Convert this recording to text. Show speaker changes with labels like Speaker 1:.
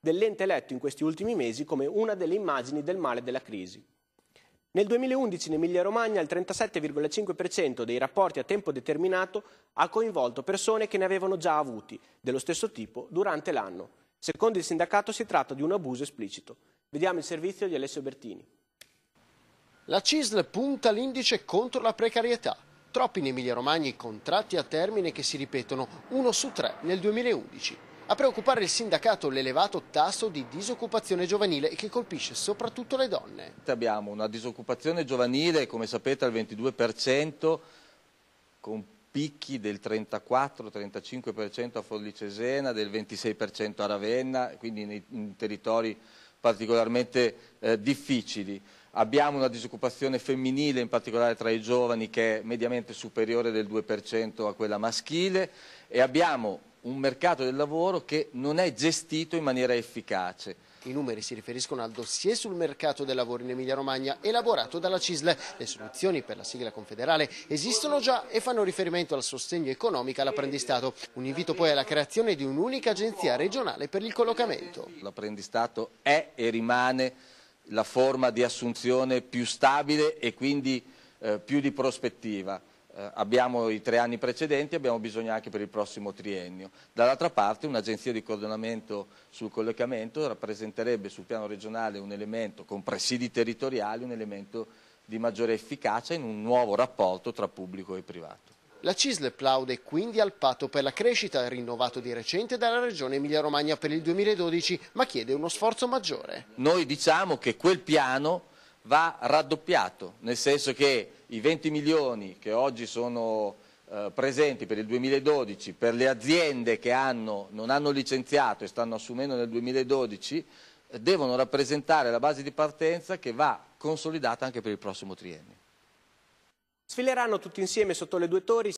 Speaker 1: dell'ente eletto in questi ultimi mesi come una delle immagini del male della crisi. Nel 2011 in Emilia-Romagna il 37,5% dei rapporti a tempo determinato ha coinvolto persone che ne avevano già avuti, dello stesso tipo, durante l'anno. Secondo il sindacato si tratta di un abuso esplicito. Vediamo il servizio di Alessio Bertini.
Speaker 2: La CISL punta l'indice contro la precarietà. Troppi in Emilia-Romagna i contratti a termine che si ripetono uno su tre nel 2011. A preoccupare il sindacato l'elevato tasso di disoccupazione giovanile che colpisce soprattutto le donne.
Speaker 3: Abbiamo una disoccupazione giovanile, come sapete, al 22%, con picchi del 34-35% a Forlì-Cesena, del 26% a Ravenna, quindi in territori particolarmente eh, difficili. Abbiamo una disoccupazione femminile, in particolare tra i giovani, che è mediamente superiore del 2% a quella maschile e abbiamo un mercato del lavoro che non è gestito in maniera efficace. I numeri si riferiscono al dossier sul mercato del lavoro in Emilia-Romagna
Speaker 2: elaborato dalla CISL. Le soluzioni per la sigla confederale esistono già e fanno riferimento al sostegno economico all'apprendistato. Un invito poi alla creazione di un'unica agenzia regionale per il
Speaker 3: collocamento. L'apprendistato è e rimane la forma di assunzione più stabile e quindi eh, più di prospettiva eh, abbiamo i tre anni precedenti, abbiamo bisogno anche per il prossimo triennio. Dall'altra parte un'agenzia di coordinamento sul collocamento rappresenterebbe sul piano regionale un elemento con presidi territoriali, un elemento di maggiore efficacia in un nuovo rapporto tra pubblico e privato. La CISL
Speaker 2: plaude quindi al patto per la crescita rinnovato di recente dalla Regione Emilia-Romagna per il 2012, ma chiede uno sforzo maggiore.
Speaker 3: Noi diciamo che quel piano va raddoppiato, nel senso che i 20 milioni che oggi sono eh, presenti per il 2012 per le aziende che hanno, non hanno licenziato e stanno assumendo nel 2012 eh, devono rappresentare la base di partenza che va consolidata anche per il prossimo triennio. Sfileranno tutti insieme sotto le due torri